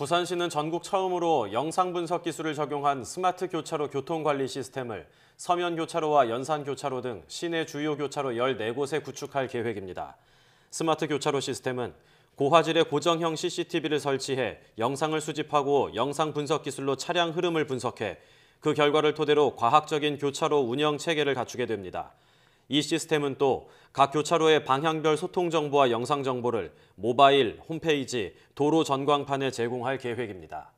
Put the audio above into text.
부산시는 전국 처음으로 영상 분석 기술을 적용한 스마트 교차로 교통관리 시스템을 서면 교차로와 연산 교차로 등 시내 주요 교차로 14곳에 구축할 계획입니다. 스마트 교차로 시스템은 고화질의 고정형 CCTV를 설치해 영상을 수집하고 영상 분석 기술로 차량 흐름을 분석해 그 결과를 토대로 과학적인 교차로 운영 체계를 갖추게 됩니다. 이 시스템은 또 각 교차로의 방향별 소통 정보와 영상 정보를 모바일, 홈페이지, 도로 전광판에 제공할 계획입니다.